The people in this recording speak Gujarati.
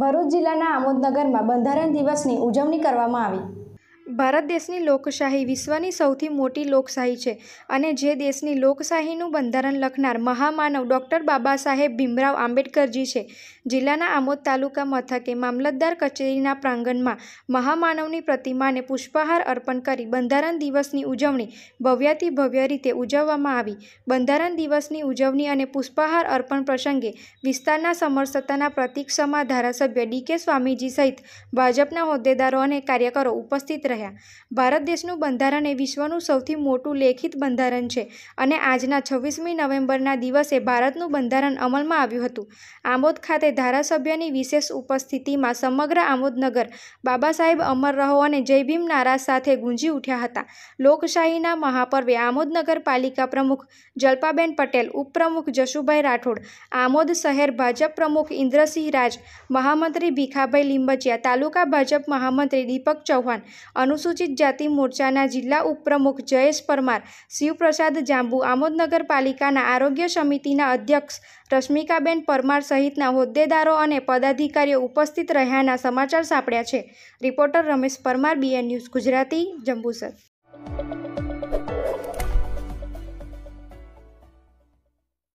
ભરૂચ જિલ્લાના આમોદનગરમાં બંધારણ દિવસની ઉજવણી કરવામાં આવી ભારત દેશની લોકશાહી વિશ્વની સૌથી મોટી લોકશાહી છે અને જે દેશની લોકશાહીનું બંધારણ લખનાર મહામાનવ ડૉક્ટર બાબા સાહેબ ભીમરાવ આંબેડકરજી છે જિલ્લાના આમોદ તાલુકા મથકે મામલતદાર કચેરીના પ્રાંગણમાં મહામાનવની પ્રતિમાને પુષ્પહાર અર્પણ કરી બંધારણ દિવસની ઉજવણી ભવ્યાતિ ભવ્ય રીતે ઉજવવામાં આવી બંધારણ દિવસની ઉજવણી અને પુષ્પહાર અર્પણ પ્રસંગે વિસ્તારના સમરસત્તાના પ્રતીક્ષમાં ધારાસભ્ય ડીકે સ્વામીજી સહિત ભાજપના હોદ્દેદારો અને કાર્યકરો ઉપસ્થિત રહ્યા રહ્યા ભારત દેશનું બંધારણ એ વિશ્વનું સૌથી મોટું લેખિત બંધારણ છે અને આજના છવ્વીસમી નવેમ્બરના દિવસે ભારતનું બંધારણ અમલમાં આવ્યું હતું આમોદ ખાતે ધારાસભ્યની વિશેષ ઉપસ્થિતિમાં સમગ્ર આમોદનગર બાબા સાહેબ અમર રહો અને જય ભીમ સાથે ગુંજી ઉઠ્યા હતા લોકશાહીના મહાપર્વે આમોદનગર પાલિકા પ્રમુખ જલ્પાબેન પટેલ ઉપપ્રમુખ જશુભાઈ રાઠોડ આમોદ શહેર ભાજપ પ્રમુખ ઇન્દ્રસિંહ રાજ મહામંત્રી ભીખાભાઈ લીંબચિયા તાલુકા ભાજપ મહામંત્રી દીપક ચૌહાણ અનુસૂચિત જાતિ મોરચાના જિલ્લા ઉપપ્રમુખ જયેશ પરમાર શિવપ્રસાદ જાંબુ આમોદનગર પાલિકાના આરોગ્ય સમિતિના અધ્યક્ષ રશ્મિકાબેન પરમાર સહિતના હોદ્દેદારો અને પદાધિકારીઓ ઉપસ્થિત રહ્યાના સમાચાર સાંપડ્યા છે reporter Ramesh Parmar BN news Gujarati Jambusar